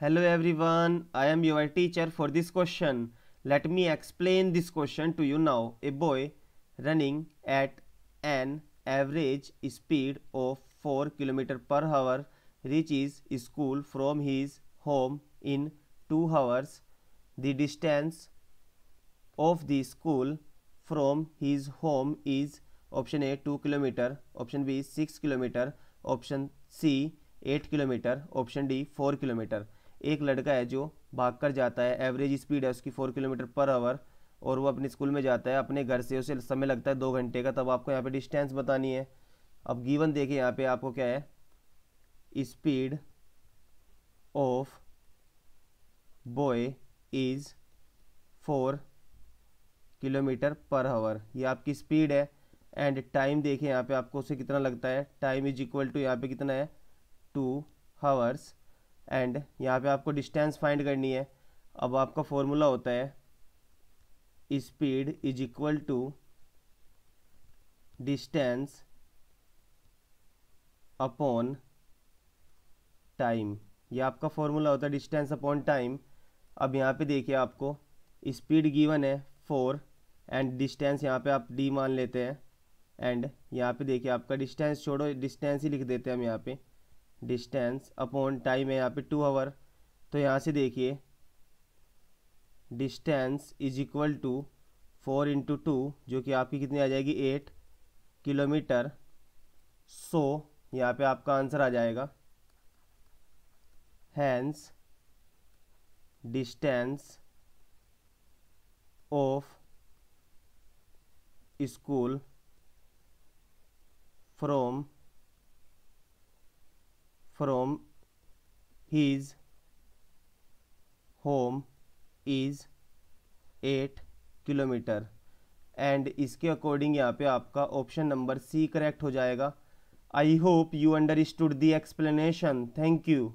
Hello everyone, I am your teacher for this question. Let me explain this question to you now. A boy running at an average speed of 4 km per hour reaches school from his home in 2 hours. The distance of the school from his home is option A 2 km, option B 6 km, option C 8 km, option D 4 km. एक लड़का है जो भाग कर जाता है average speed है उसकी फोर किलोमीटर पर आवर और वो अपने स्कूल में जाता है अपने घर से उसे समय लगता है दो घंटे का तब आपको यहाँ पे डिस्टेंस बतानी है अब गिवन देखिए यहाँ पे आपको क्या है speed of boy is four kilometre per hour ये आपकी स्पीड है एंड टाइम देखें यहाँ पे आपको उसे कितना लगता है टाइम इज इक्वल टू यहाँ पे कितना है टू हावर्स एंड यहाँ पे आपको डिस्टेंस फाइंड करनी है अब आपका फॉर्मूला होता है speed is equal to distance upon time ये आपका फॉर्मूला होता है डिस्टेंस अपॉन टाइम अब यहाँ पे देखिए आपको स्पीड गिवन है फोर एंड डिस्टेंस यहाँ पे आप डी मान लेते हैं एंड यहाँ पे देखिए आपका डिस्टेंस छोड़ो डिस्टेंस ही लिख देते हैं हम यहाँ पे डिस्टेंस अपॉन टाइम है यहाँ पे टू आवर तो यहाँ से देखिए distance is equal to four into two जो कि आपकी कितनी आ जाएगी एट किलोमीटर सो यहाँ पे आपका आंसर आ जाएगा hence distance of school from from his home is eight kilometre and इसके अकॉर्डिंग यहाँ पे आपका ऑप्शन नंबर सी करेक्ट हो जाएगा I hope you understood the explanation thank you